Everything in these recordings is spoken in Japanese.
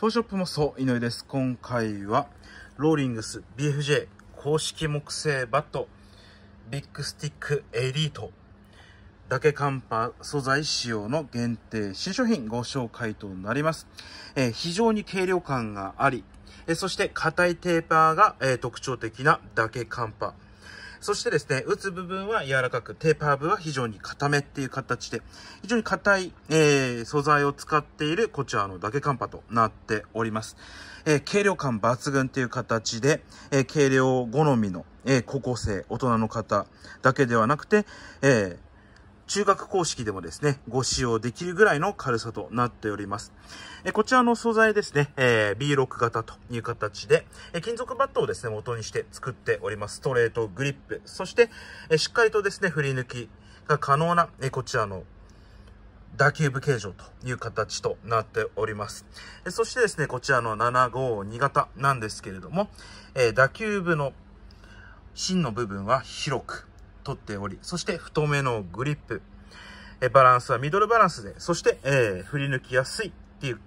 ソーショップもそう、井上です。今回は、ローリングス BFJ 公式木製バット、ビッグスティックエリート、だけカンパ素材仕様の限定新商品ご紹介となります。えー、非常に軽量感があり、えー、そして硬いテーパーが、えー、特徴的なだけカンパそしてですね、打つ部分は柔らかく、テーパー部は非常に硬めっていう形で、非常に硬い、えー、素材を使っているこちらのだけカンパとなっております。えー、軽量感抜群っていう形で、えー、軽量好みの、えー、高校生、大人の方だけではなくて、えー中学公式でもですね、ご使用できるぐらいの軽さとなっております。えこちらの素材ですね、えー、B6 型という形で、え金属バットをですね、元にして作っております。ストレートグリップ、そして、えしっかりとですね、振り抜きが可能な、えこちらの打球部形状という形となっております。そしてですね、こちらの752型なんですけれども、え打球部の芯の部分は広く、とっており、そして太めのグリップ。えバランスはミドルバランスで、そして、えー、振り抜きやすいっていう、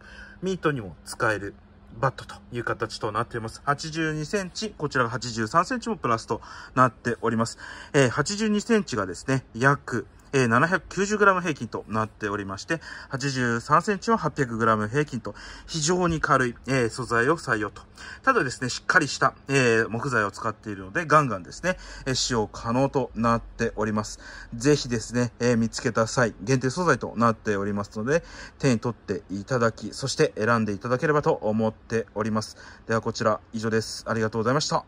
ミートにも使えるバットという形となっております。82センチ、こちらが83センチもプラスとなっております。えー、82センチがですね、約えー、790g 平均となっておりまして、83センチは 800g 平均と、非常に軽い、えー、素材を採用と。ただですね、しっかりした、えー、木材を使っているので、ガンガンですね、え使用可能となっております。ぜひですね、え見つけた際、限定素材となっておりますので、手に取っていただき、そして選んでいただければと思っております。ではこちら、以上です。ありがとうございました。